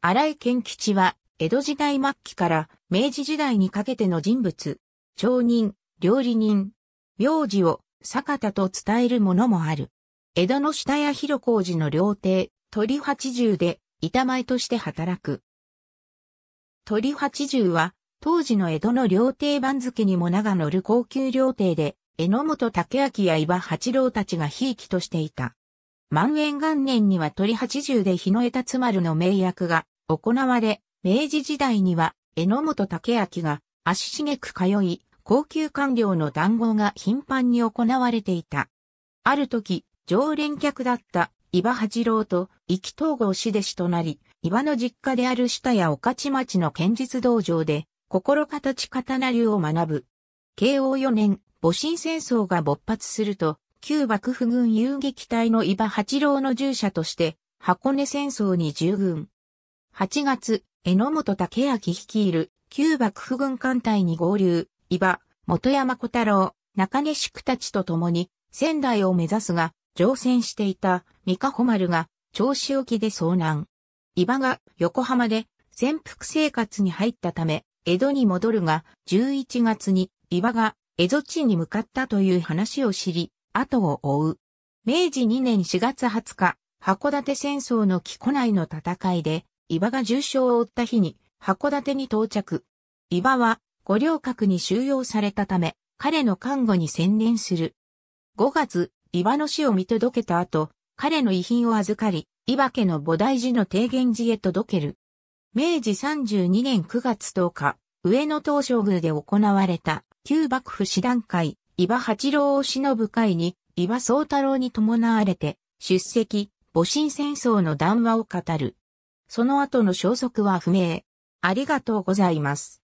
荒井健吉は、江戸時代末期から明治時代にかけての人物、町人、料理人、名字を坂田と伝えるものもある。江戸の下屋広小路の料亭、鳥八十で板前として働く。鳥八十は、当時の江戸の料亭番付にも名が乗る高級料亭で、榎本武明や岩八郎たちがひいきとしていた。万円元年には鳥八十で日の枝ま丸の名役が行われ、明治時代には榎本武明が足しげく通い、高級官僚の談合が頻繁に行われていた。ある時、常連客だった伊庭八郎と意気統合し弟子となり、伊庭の実家である下谷御徒町の剣術道場で、心形刀流を学ぶ。慶応4年、戊辰戦争が勃発すると、旧幕府軍遊撃隊の伊庭八郎の従者として、箱根戦争に従軍。8月、榎本武明率いる旧幕府軍艦隊に合流、伊庭、元山小太郎、中根宿たちと共に仙台を目指すが、乗船していた三河穂丸が銚子沖で遭難。伊庭が横浜で潜伏生活に入ったため、江戸に戻るが、11月に伊庭が江戸地に向かったという話を知り、後を追う。明治2年4月20日、函館戦争の木古内の戦いで、伊庭が重傷を負った日に、函館に到着。伊庭は、五稜郭に収容されたため、彼の看護に専念する。5月、伊庭の死を見届けた後、彼の遺品を預かり、伊庭家の菩提寺の提言寺へ届ける。明治32年9月10日、上野東照宮で行われた、旧幕府師団会伊庭八郎を忍ぶ会に、伊庭宗太郎に伴われて、出席、戊辰戦争の談話を語る。その後の消息は不明。ありがとうございます。